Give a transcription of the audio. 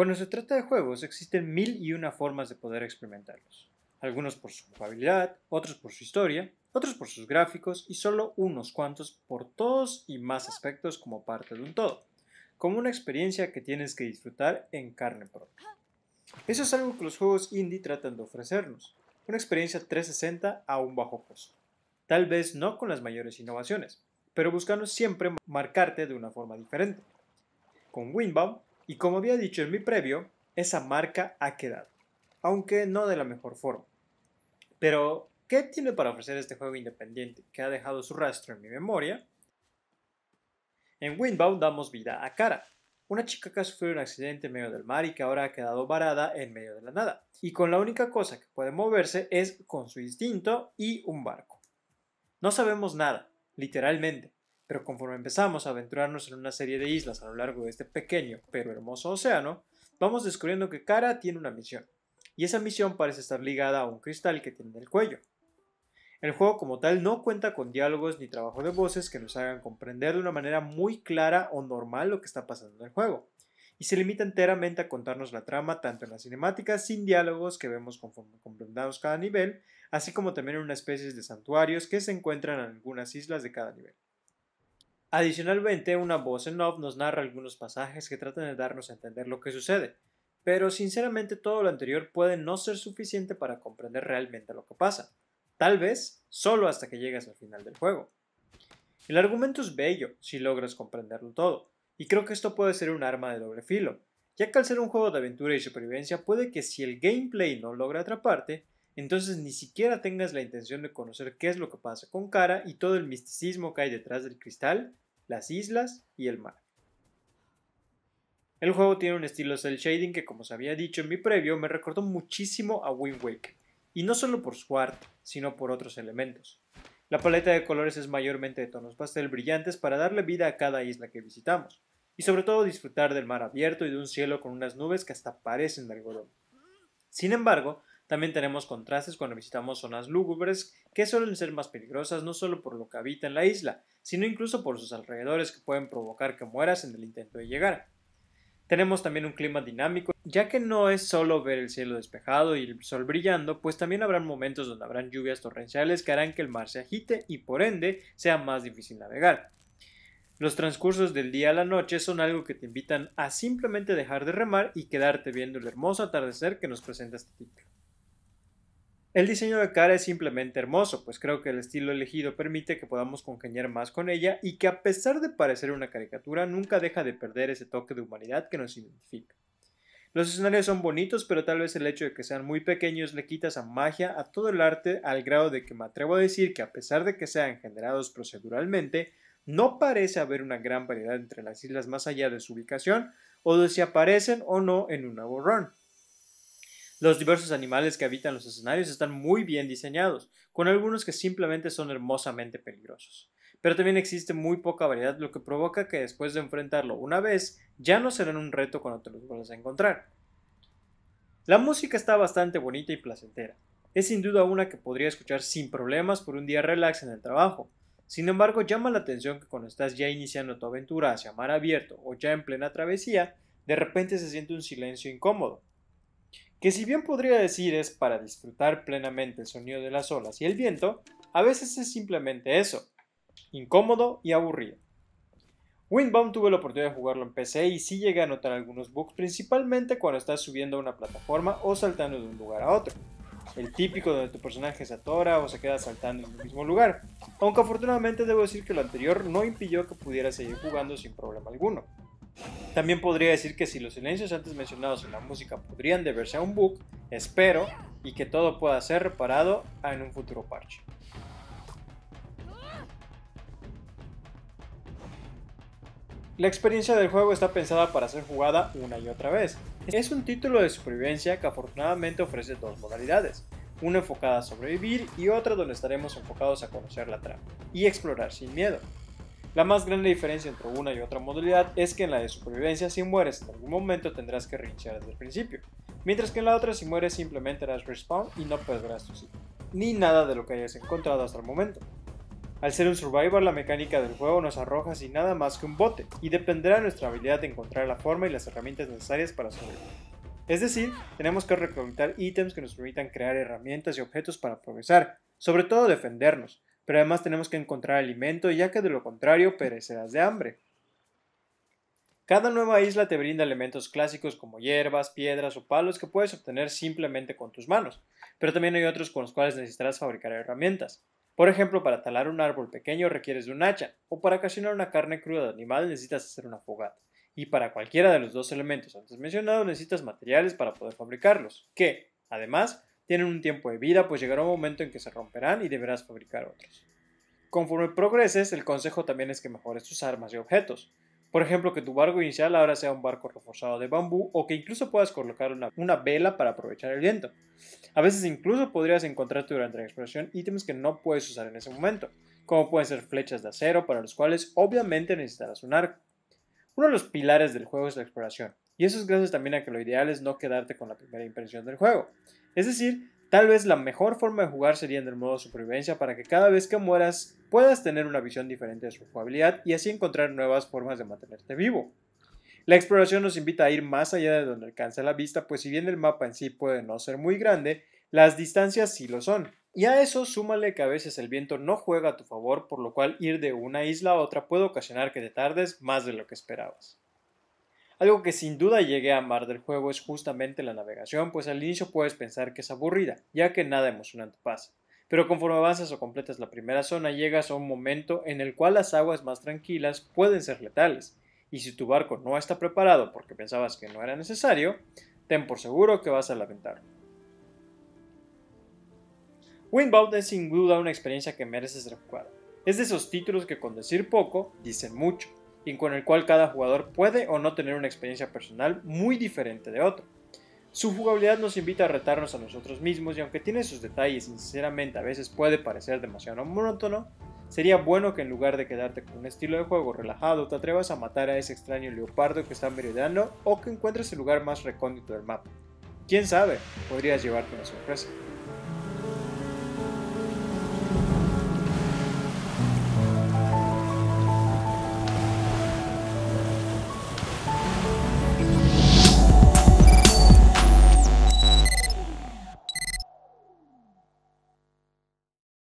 Cuando se trata de juegos, existen mil y una formas de poder experimentarlos. Algunos por su jugabilidad, otros por su historia, otros por sus gráficos y solo unos cuantos por todos y más aspectos como parte de un todo, como una experiencia que tienes que disfrutar en carne propia. Eso es algo que los juegos indie tratan de ofrecernos, una experiencia 360 a un bajo costo. Tal vez no con las mayores innovaciones, pero buscando siempre marcarte de una forma diferente. Con Winbound y como había dicho en mi previo, esa marca ha quedado, aunque no de la mejor forma. Pero, ¿qué tiene para ofrecer este juego independiente que ha dejado su rastro en mi memoria? En Windbound damos vida a Cara, una chica que ha sufrido un accidente en medio del mar y que ahora ha quedado varada en medio de la nada, y con la única cosa que puede moverse es con su instinto y un barco. No sabemos nada, literalmente, pero conforme empezamos a aventurarnos en una serie de islas a lo largo de este pequeño pero hermoso océano, vamos descubriendo que Kara tiene una misión, y esa misión parece estar ligada a un cristal que tiene en el cuello. El juego como tal no cuenta con diálogos ni trabajo de voces que nos hagan comprender de una manera muy clara o normal lo que está pasando en el juego, y se limita enteramente a contarnos la trama tanto en las cinemática sin diálogos que vemos conforme comprendamos cada nivel, así como también en una especie de santuarios que se encuentran en algunas islas de cada nivel. Adicionalmente, una voz en off nos narra algunos pasajes que tratan de darnos a entender lo que sucede, pero sinceramente todo lo anterior puede no ser suficiente para comprender realmente lo que pasa, tal vez solo hasta que llegas al final del juego. El argumento es bello si logras comprenderlo todo, y creo que esto puede ser un arma de doble filo, ya que al ser un juego de aventura y supervivencia puede que si el gameplay no logra atraparte, entonces ni siquiera tengas la intención de conocer qué es lo que pasa con Cara y todo el misticismo que hay detrás del cristal las islas y el mar. El juego tiene un estilo cel shading que, como se había dicho en mi previo, me recordó muchísimo a Wind Waker, y no solo por su arte, sino por otros elementos. La paleta de colores es mayormente de tonos pastel brillantes para darle vida a cada isla que visitamos, y sobre todo disfrutar del mar abierto y de un cielo con unas nubes que hasta parecen de algodón. Sin embargo, también tenemos contrastes cuando visitamos zonas lúgubres que suelen ser más peligrosas no solo por lo que habita en la isla, sino incluso por sus alrededores que pueden provocar que mueras en el intento de llegar. Tenemos también un clima dinámico, ya que no es solo ver el cielo despejado y el sol brillando, pues también habrán momentos donde habrán lluvias torrenciales que harán que el mar se agite y por ende sea más difícil navegar. Los transcursos del día a la noche son algo que te invitan a simplemente dejar de remar y quedarte viendo el hermoso atardecer que nos presenta este título. El diseño de cara es simplemente hermoso, pues creo que el estilo elegido permite que podamos congeniar más con ella y que a pesar de parecer una caricatura, nunca deja de perder ese toque de humanidad que nos identifica. Los escenarios son bonitos, pero tal vez el hecho de que sean muy pequeños le quita esa magia a todo el arte al grado de que me atrevo a decir que a pesar de que sean generados proceduralmente, no parece haber una gran variedad entre las islas más allá de su ubicación o de si aparecen o no en un nuevo los diversos animales que habitan los escenarios están muy bien diseñados, con algunos que simplemente son hermosamente peligrosos. Pero también existe muy poca variedad, lo que provoca que después de enfrentarlo una vez, ya no serán un reto cuando te los vuelvas a encontrar. La música está bastante bonita y placentera. Es sin duda una que podría escuchar sin problemas por un día relax en el trabajo. Sin embargo, llama la atención que cuando estás ya iniciando tu aventura hacia mar abierto o ya en plena travesía, de repente se siente un silencio incómodo, que si bien podría decir es para disfrutar plenamente el sonido de las olas y el viento, a veces es simplemente eso, incómodo y aburrido. Windbound tuve la oportunidad de jugarlo en PC y sí llegué a notar algunos bugs, principalmente cuando estás subiendo a una plataforma o saltando de un lugar a otro. El típico donde tu personaje se atora o se queda saltando en el mismo lugar, aunque afortunadamente debo decir que lo anterior no impidió que pudiera seguir jugando sin problema alguno. También podría decir que si los silencios antes mencionados en la música podrían deberse a un bug, espero y que todo pueda ser reparado en un futuro parche. La experiencia del juego está pensada para ser jugada una y otra vez. Es un título de supervivencia que afortunadamente ofrece dos modalidades, una enfocada a sobrevivir y otra donde estaremos enfocados a conocer la trama y explorar sin miedo. La más grande diferencia entre una y otra modalidad es que en la de supervivencia si mueres en algún momento tendrás que reiniciar desde el principio, mientras que en la otra si mueres simplemente harás respawn y no perderás tu sitio, ni nada de lo que hayas encontrado hasta el momento. Al ser un survivor, la mecánica del juego nos arroja sin nada más que un bote y dependerá de nuestra habilidad de encontrar la forma y las herramientas necesarias para sobrevivir. Es decir, tenemos que recolectar ítems que nos permitan crear herramientas y objetos para progresar, sobre todo defendernos, pero además tenemos que encontrar alimento, ya que de lo contrario perecerás de hambre. Cada nueva isla te brinda elementos clásicos como hierbas, piedras o palos que puedes obtener simplemente con tus manos, pero también hay otros con los cuales necesitarás fabricar herramientas. Por ejemplo, para talar un árbol pequeño requieres de un hacha, o para cocinar una carne cruda de animal necesitas hacer una fogata. Y para cualquiera de los dos elementos antes mencionados necesitas materiales para poder fabricarlos, que, además, tienen un tiempo de vida, pues llegará un momento en que se romperán y deberás fabricar otros. Conforme progreses, el consejo también es que mejores tus armas y objetos. Por ejemplo, que tu barco inicial ahora sea un barco reforzado de bambú o que incluso puedas colocar una, vela para aprovechar el viento. A veces incluso podrías encontrarte durante la exploración ítems que no puedes usar en ese momento, como pueden ser flechas de acero para los cuales obviamente necesitarás un arco. Uno de los pilares del juego es la exploración, y eso es gracias también a que lo ideal es no quedarte con la primera impresión del juego. Es decir, tal vez la mejor forma de jugar sería en el modo supervivencia para que cada vez que mueras puedas tener una visión diferente de su jugabilidad y así encontrar nuevas formas de mantenerte vivo. La exploración nos invita a ir más allá de donde alcanza la vista, pues si bien el mapa en sí puede no ser muy grande, las distancias sí lo son. Y a eso súmale que a veces el viento no juega a tu favor, por lo cual ir de una isla a otra puede ocasionar que te tardes más de lo que esperabas. Algo que sin duda llegué a amar del juego es justamente la navegación, pues al inicio puedes pensar que es aburrida, ya que nada emocionante pasa. Pero conforme avanzas o completas la primera zona, llegas a un momento en el cual las aguas más tranquilas pueden ser letales, y si tu barco no está preparado porque pensabas que no era necesario, ten por seguro que vas a lamentarlo. Windbound es sin duda una experiencia que merece ser jugada. Es de esos títulos que con decir poco, dicen mucho y con el cual cada jugador puede o no tener una experiencia personal muy diferente de otro. Su jugabilidad nos invita a retarnos a nosotros mismos y aunque tiene sus detalles y sinceramente a veces puede parecer demasiado monótono, sería bueno que en lugar de quedarte con un estilo de juego relajado te atrevas a matar a ese extraño leopardo que está merodeando o que encuentres el lugar más recóndito del mapa. Quién sabe, podrías llevarte una sorpresa.